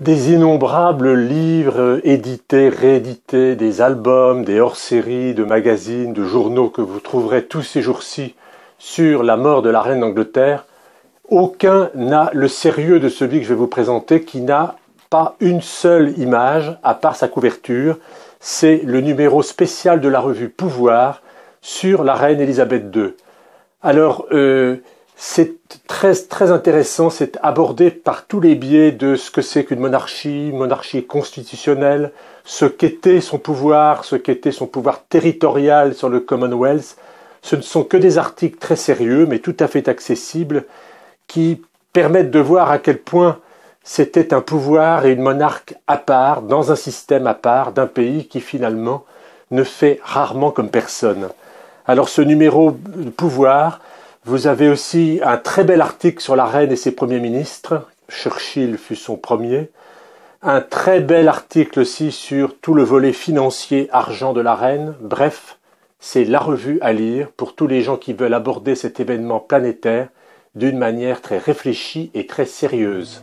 Des innombrables livres édités, réédités, des albums, des hors-séries, de magazines, de journaux que vous trouverez tous ces jours-ci sur la mort de la reine d'Angleterre, aucun n'a le sérieux de celui que je vais vous présenter qui n'a pas une seule image à part sa couverture. C'est le numéro spécial de la revue Pouvoir sur la reine Elisabeth II. Alors, euh, c'est très très intéressant, c'est abordé par tous les biais de ce que c'est qu'une monarchie, monarchie constitutionnelle, ce qu'était son pouvoir, ce qu'était son pouvoir territorial sur le Commonwealth. Ce ne sont que des articles très sérieux, mais tout à fait accessibles, qui permettent de voir à quel point c'était un pouvoir et une monarque à part, dans un système à part, d'un pays qui finalement ne fait rarement comme personne. Alors ce numéro de pouvoir, vous avez aussi un très bel article sur la reine et ses premiers ministres. Churchill fut son premier. Un très bel article aussi sur tout le volet financier argent de la reine. Bref, c'est la revue à lire pour tous les gens qui veulent aborder cet événement planétaire d'une manière très réfléchie et très sérieuse.